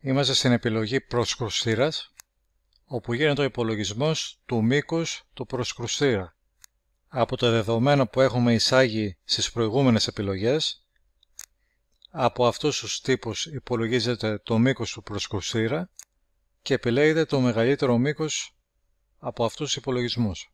Είμαστε στην επιλογή προσκρουστήρας, όπου γίνεται ο υπολογισμός του μήκους του προσκρουστήρα. Από τα δεδομένα που έχουμε εισάγει στις προηγούμενες επιλογές, από αυτούς τους τύπους υπολογίζεται το μήκος του προσκρουστήρα και επιλέγεται το μεγαλύτερο μήκος από αυτούς τους υπολογισμούς.